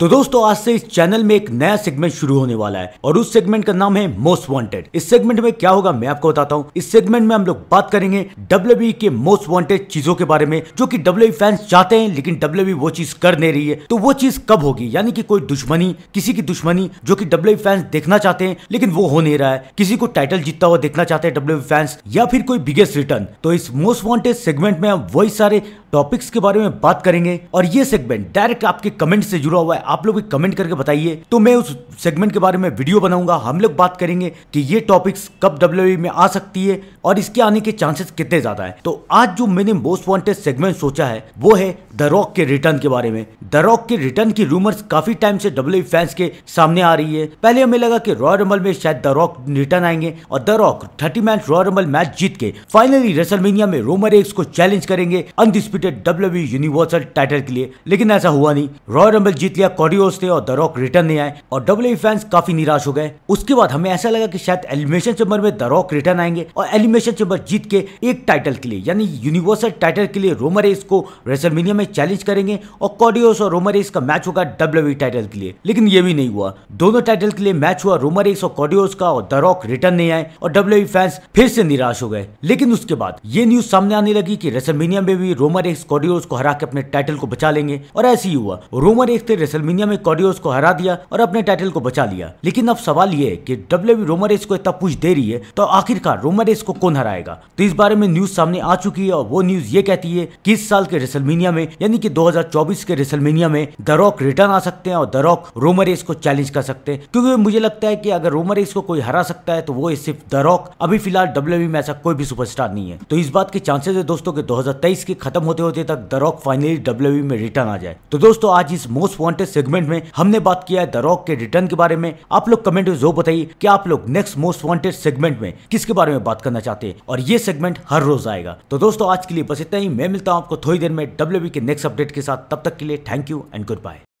तो दोस्तों आज से इस चैनल में एक नया सेगमेंट शुरू होने वाला है और उस सेगमेंट का नाम है मोस्ट वांटेड इस सेगमेंट में क्या होगा मैं आपको बताता हूँ इस सेगमेंट में हम लोग बात करेंगे डब्ल्यू e के मोस्ट वांटेड चीजों के बारे में जो कि डब्ल्यू फैंस e चाहते हैं लेकिन डब्ल्यू e वो चीज कर नहीं रही है तो वो चीज कब होगी यानी कि कोई दुश्मनी किसी की दुश्मनी जो की डब्ल्यू फैंस देखना चाहते हैं लेकिन वो हो नहीं रहा है किसी को टाइटल जीतता हुआ देखना चाहते हैं डब्ल्यू फैंस या फिर कोई बिगेस्ट रिटर्न तो इस मोस्ट वॉन्टेड सेगमेंट में हम वही सारे टॉपिक्स के बारे में बात करेंगे और ये सेगमेंट डायरेक्ट आपके कमेंट से जुड़ा हुआ है आप लोग भी कमेंट करके बताइए तो मैं उस सेगमेंट के बारे में वीडियो बनाऊंगा हम लोग बात करेंगे कि ये टॉपिक्स कब डब्ल्यू में आ सकती है और इसके आने के चांसेस कितने ज्यादा है तो आज जो मैंने मोस्ट वॉन्टेड सेगमेंट सोचा है वो है द रॉक के रिटर्न के बारे में द रॉक के रिटर्न की रूमर्स काफी टाइम से डब्ल्यू फैंस के सामने आ रही है पहले हमें लगा कि रॉयल रंबल में शायद द रॉक रिटर्न आएंगे और the Rock thirty match Royal Rumble match जीत के फाइनली रेसलमेनिया में रोमर एक्स को चैलेंज करेंगे अनडिस्प्यूटेड डब्ल्यू यूनिवर्सल टाइटल के लिए लेकिन ऐसा हुआ नहीं रॉयल रंबल जीत लिया कॉरियोस थे और द रॉक रिटर्न नहीं आए और डब्ल्यू फैंस काफी निराश हो गए उसके बाद हमें ऐसा लगा कि शायद एलिमिनेशन चेम्बर में द रॉक रिटर्न आएंगे और एलिमिनेशन चेम्बर जीत के एक टाइटल के लिए यानी यूनिवर्सल टाइटल के लिए रोमरेस को रेसलमीनिया में चैलेंज करेंगे और कॉडियोस और रोमरेस का मैच होगा डब्ल्यू टाइटल के लिए लेकिन ये भी नहीं हुआ दोनों टाइटल के लिए मैच हुआ रोमरेस और कॉडियोस का और द रॉक रिटर्न नहीं आए और डब्ल्यू फैंस फिर से निराश हो गए लेकिन उसके बाद ये न्यूज सामने आने लगी की रेसलमीनिया में भी रोमर एक्स कॉडियोस को हरा के अपने टाइटल को बचा लेंगे और ऐसे ही हुआ रोमर एक्स थे रेसल अल्मीनिया में कॉरियोस को हरा दिया और अपने टाइटल को बचा लिया लेकिन अब सवाल ये है कि डब्ल्यू रोमरेस को इतना पूछ दे रही है तो आखिरकार रोमरेस को कौन हराएगा तो इस बारे में न्यूज सामने आ चुकी है और वो न्यूज ये कहती है कि इस साल के रेसलमीनिया में यानी कि 2024 के रेसलमीनिया में द रॉक रिटर्न आ सकते हैं और द रॉक रोमरेस को चैलेंज कर सकते हैं क्योंकि मुझे लगता है कि अगर रोमरेस को कोई हरा सकता है तो वो सिर्फ द रॉक अभी फिलहाल डब्ल्यू में ऐसा कोई भी सुपरस्टार नहीं है तो इस बात के चांसेस है दोस्तों के दो के खत्म होते होते तक द रॉक फाइनली डब्ल्यू में रिटर्न आ जाए तो दोस्तों आज इस मोस्ट वॉन्टेड सेगमेंट में हमने बात किया है द रॉक के रिटर्न के बारे में आप लोग कमेंट में जो बताइए कि आप लोग नेक्स्ट मोस्ट वांटेड सेगमेंट में किसके बारे में बात करना चाहते हैं और ये सेगमेंट हर रोज आएगा तो दोस्तों आज के लिए बस इतना ही मैं मिलता हूँ आपको थोड़ी देर में डब्ल्यू के नेक्स्ट अपडेट के साथ तब तक के लिए thank you and good bye